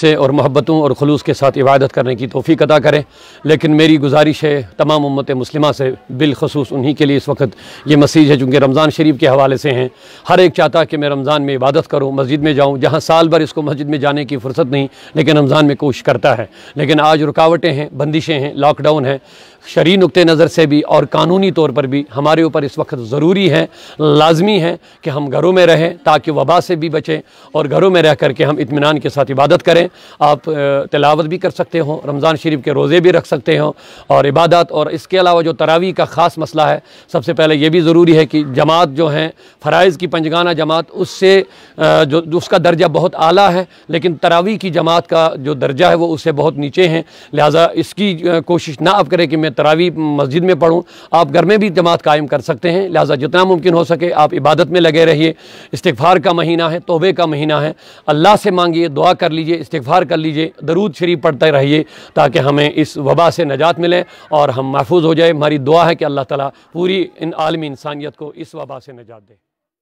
से और मोहब्बतों और खलूस के साथ इबादत करने की तोफ़ी अदा करें लेकिन मेरी गुजारिश है तमाम उम्मत मुस्लिमा से बिलखसूस उन्हीं के लिए इस वक्त ये मसीज है चूँकि रमज़ान शरीफ के हवाले से हैं हर एक चाहता कि मैं रमज़ान में इबादत करूँ मस्जिद में जाऊँ जहाँ साल भर इसको मस्जिद में जाने की फुर्सत नहीं लेकिन रमज़ान में कोशिश करता है लेकिन आज रुकावटें हैं बंदिशें हैं लॉकडाउन है शरी नुक़ नज़र से भी और कानूनी तौर पर भी हमारे ऊपर इस वक्त ज़रूरी है लाजमी है कि हम घरों में रहें ताकि वबा से भी बचें और घरों में रह कर के हम इतमान के साथ इबादत करें आप तलावत भी कर सकते हो रमज़ान शरीफ के रोज़े भी रख सकते हो और इबादत और इसके अलावा जो तरावी का ख़ास मसला है सबसे पहले ये भी ज़रूरी है कि जमात जो हैं फ़रज़ की पंजगाना जमात उससे जो उसका दर्जा बहुत आला है लेकिन तरावी की जमात का जो दर्जा है वो उससे बहुत नीचे हैं लिहाजा इसकी कोशिश ना आप करें कि मैं मैं तरावी मस्जिद में पढ़ूँ आप घर में भी जमात कायम कर सकते हैं लिहाजा जितना मुमकिन हो सके आप इबादत में लगे रहिए इस्तफ़ार का महीना है तोहबे का महीना है अल्लाह से मांगिए दुआ कर लीजिए इस्तफ़ार कर लीजिए दरूद शरीफ पढ़ते रहिए ताकि हमें इस वबा से नजात मिले और हम महफूज हो जाए हमारी दुआ है कि अल्लाह ताली पूरी इन आलमी इंसानियत को इस वबा से नजात दें